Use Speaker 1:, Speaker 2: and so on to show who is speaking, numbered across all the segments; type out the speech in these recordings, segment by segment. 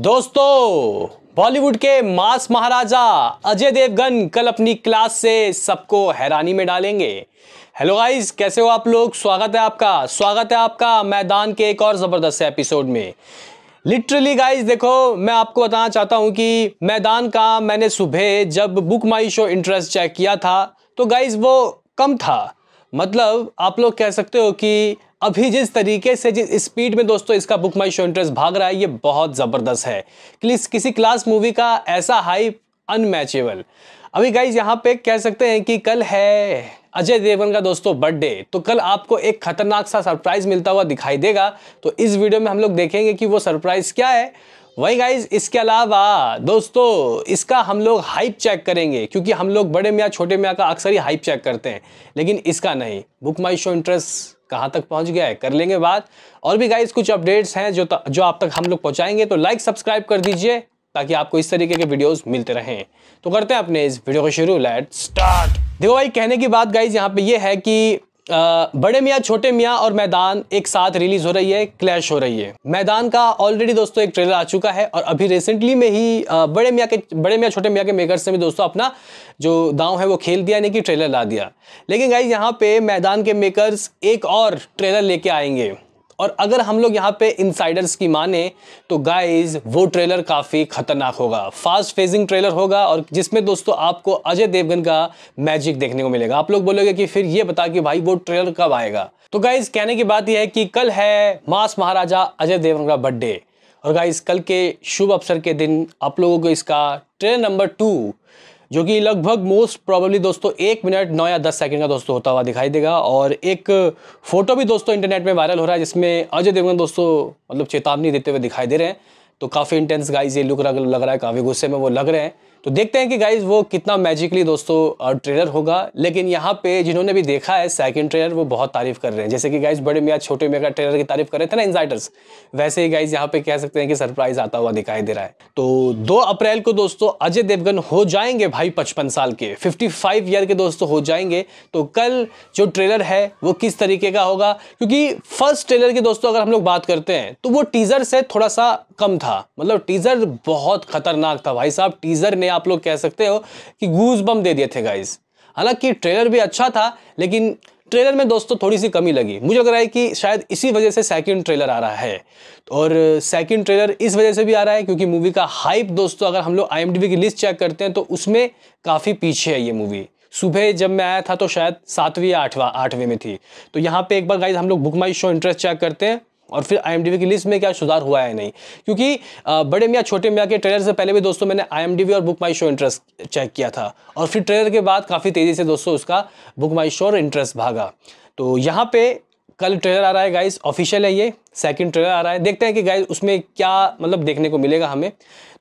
Speaker 1: दोस्तों बॉलीवुड के मास महाराजा अजय देवगन कल अपनी क्लास से सबको हैरानी में डालेंगे हेलो गाइस कैसे हो आप लोग स्वागत है आपका स्वागत है आपका मैदान के एक और ज़बरदस्त एपिसोड में लिटरली गाइस देखो मैं आपको बताना चाहता हूँ कि मैदान का मैंने सुबह जब Book My Show interest check किया था तो गाइज़ वो कम था मतलब आप लोग कह सकते हो कि अभी जिस तरीके से जिस स्पीड में दोस्तों इसका बुक माई शो इंटरेस्ट भाग रहा है ये बहुत ज़बरदस्त है प्लीज़ किसी क्लास मूवी का ऐसा हाइप अनमैचेबल अभी गाइज यहाँ पे कह सकते हैं कि कल है अजय देवगन का दोस्तों बर्थडे तो कल आपको एक खतरनाक सा सरप्राइज़ मिलता हुआ दिखाई देगा तो इस वीडियो में हम लोग देखेंगे कि वो सरप्राइज़ क्या है वही गाइज इसके अलावा दोस्तों इसका हम लोग हाइप चेक करेंगे क्योंकि हम लोग बड़े मियाँ छोटे मियाँ का अक्सर ही हाइप चेक करते हैं लेकिन इसका नहीं बुक माई शो इंटरेस्ट कहाँ तक पहुँच गया है कर लेंगे बात और भी गाइज कुछ अपडेट्स हैं जो जो आप तक हम लोग पहुँचाएंगे तो लाइक सब्सक्राइब कर दीजिए ताकि आपको इस तरीके के वीडियोस मिलते रहें तो करते हैं अपने इस वीडियो को शुरू लेट स्टार्ट देखो भाई कहने की बात गाइज यहाँ पे ये यह है कि बड़े मियाँ छोटे मियाँ और मैदान एक साथ रिलीज हो रही है क्लैश हो रही है मैदान का ऑलरेडी दोस्तों एक ट्रेलर आ चुका है और अभी रिसेंटली में ही बड़े मियाँ के बड़े मियाँ छोटे मियाँ के मेकर्स ने भी दोस्तों अपना जो दांव है वो खेल दिया यानी कि ट्रेलर ला दिया लेकिन गाइज यहाँ पे मैदान के मेकर्स एक और ट्रेलर लेके आएंगे और अगर हम लोग यहाँ पे इनसाइडर्स की माने तो गाइज वो ट्रेलर काफ़ी खतरनाक होगा फास्ट फेजिंग ट्रेलर होगा और जिसमें दोस्तों आपको अजय देवगन का मैजिक देखने को मिलेगा आप लोग बोलोगे कि फिर ये बता कि भाई वो ट्रेलर कब आएगा तो गाइज कहने की बात यह है कि कल है मास महाराजा अजय देवगन का बर्थडे और गाइज कल के शुभ अवसर के दिन आप लोगों को इसका ट्रेलर नंबर टू जो कि लगभग मोस्ट प्रॉब्लली दोस्तों एक मिनट नौ या दस सेकंड का दोस्तों होता हुआ दिखाई देगा और एक फ़ोटो भी दोस्तों इंटरनेट में वायरल हो रहा है जिसमें अजय देवगन दोस्तों मतलब चेतावनी देते हुए दिखाई दे रहे हैं तो काफ़ी इंटेंस गाइज ये लुक लग रहा है काफ़ी गुस्से में वो लग रहे हैं तो देखते हैं कि गाइज वो कितना मैजिकली दोस्तों ट्रेलर होगा लेकिन यहाँ पे जिन्होंने भी देखा है सेकंड ट्रेलर वो बहुत तारीफ कर रहे हैं जैसे कि गाइज बड़े मियाँ छोटे मियाँ का ट्रेलर की तारीफ कर रहे थे ना इंसाइटर्स वैसे ही गाइज यहाँ पे कह सकते हैं कि सरप्राइज आता हुआ दिखाई दे रहा है तो दो अप्रैल को दोस्तों अजय देवगन हो जाएंगे भाई पचपन साल के फिफ्टी ईयर के दोस्तों हो जाएंगे तो कल जो ट्रेलर है वो किस तरीके का होगा क्योंकि फर्स्ट ट्रेलर की दोस्तों अगर हम लोग बात करते हैं तो वो टीजर से थोड़ा सा कम था मतलब टीजर बहुत खतरनाक था भाई साहब टीजर ने आप लोग कह सकते हो कि गूज बम दे दिए थे गाइज हालांकि ट्रेलर भी अच्छा था लेकिन ट्रेलर में दोस्तों थोड़ी सी कमी लगी मुझे लग रहा है कि शायद इसी वजह से सेकंड ट्रेलर आ रहा है और सेकंड ट्रेलर इस वजह से भी आ रहा है क्योंकि मूवी का हाइप दोस्तों अगर हम लोग आई की लिस्ट चेक करते हैं तो उसमें काफ़ी पीछे है ये मूवी सुबह जब मैं आया था तो शायद सातवीं या आठवा आठवें में थी तो यहाँ पे एक बार गाइज हम लोग Book My Show interest check करते हैं और फिर आई की लिस्ट में क्या सुधार हुआ है नहीं क्योंकि बड़े मियाँ छोटे मियाँ के ट्रेलर से पहले भी दोस्तों मैंने आई और Book My Show interest check किया था और फिर ट्रेलर के बाद काफ़ी तेज़ी से दोस्तों उसका बुक माई शो और इंटरेस्ट भागा तो यहाँ पे कल ट्रेलर आ रहा है गाइस ऑफिशियल है ये सेकंड ट्रेलर आ रहा है देखते हैं कि गाइज उसमें क्या मतलब देखने को मिलेगा हमें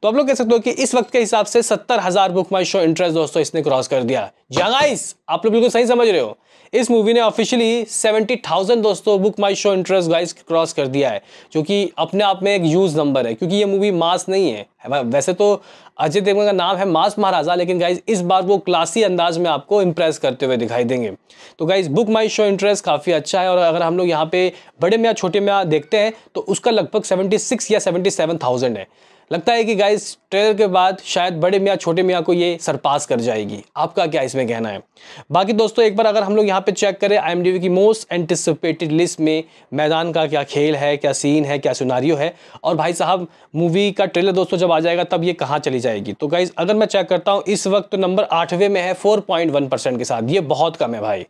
Speaker 1: तो आप लोग कह सकते हो कि इस वक्त के हिसाब से सत्तर हज़ार बुक माई शो इंटरेस्ट दोस्तों इसने क्रॉस कर दिया जगाइस आप लोग बिल्कुल सही समझ रहे हो इस मूवी ने ऑफिशियली सेवेंटी थाउजेंड दोस्तों Book My Show interest guys cross कर दिया है जो कि अपने आप में एक यूज नंबर है क्योंकि ये मूवी मास नहीं है वैसे तो अजय देवगन का नाम है मास महाराजा लेकिन गाइज इस बार वो क्लासी अंदाज में आपको इंप्रेस करते हुए दिखाई देंगे तो guys Book My Show interest काफ़ी अच्छा है और अगर हम लोग यहाँ पे बड़े में या छोटे में देख देखते हैं तो उसका लगभग 76 या 77,000 है लगता है कि गाइस ट्रेलर के बाद शायद बड़े मियाँ छोटे मियाँ को ये सरपास कर जाएगी आपका क्या इसमें कहना है बाकी दोस्तों एक बार अगर हम लोग यहाँ पे चेक करें आई की मोस्ट एंटिसिपेटेड लिस्ट में मैदान का क्या खेल है क्या सीन है क्या सुनारियो है और भाई साहब मूवी का ट्रेलर दोस्तों जब आ जाएगा तब ये कहाँ चली जाएगी तो गाइज अगर मैं चेक करता हूँ इस वक्त नंबर तो आठवें में है फोर के साथ ये बहुत कम है भाई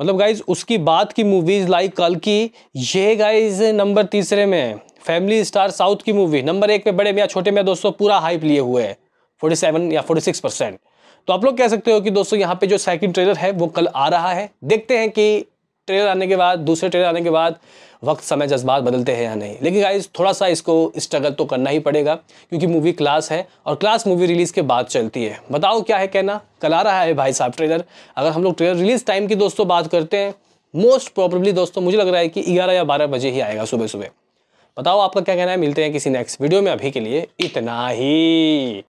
Speaker 1: मतलब गाइज उसकी बात की मूवीज़ लाइक कल की ये गाइज नंबर तीसरे में है फैमिली स्टार साउथ की मूवी नंबर एक पे बड़े में या छोटे में दोस्तों पूरा हाइप लिए हुए हैं फोर्टी सेवन या फोर्टी सिक्स परसेंट तो आप लोग कह सकते हो कि दोस्तों यहाँ पे जो सेकंड ट्रेलर है वो कल आ रहा है देखते हैं कि ट्रेलर आने के बाद दूसरे ट्रेलर आने के बाद वक्त समय जज्बात बदलते हैं या नहीं लेकिन गाइज थोड़ा सा इसको स्ट्रगल तो करना ही पड़ेगा क्योंकि मूवी क्लास है और क्लास मूवी रिलीज़ के बाद चलती है बताओ क्या है कहना कल आ रहा है भाई साहब ट्रेलर अगर हम लोग ट्रेलर रिलीज़ टाइम की दोस्तों बात करते हैं मोस्ट प्रॉब्लली दोस्तों मुझे लग रहा है कि ग्यारह या बारह बजे ही आएगा सुबह सुबह बताओ आपका क्या कहना है मिलते हैं किसी नेक्स्ट वीडियो में अभी के लिए इतना ही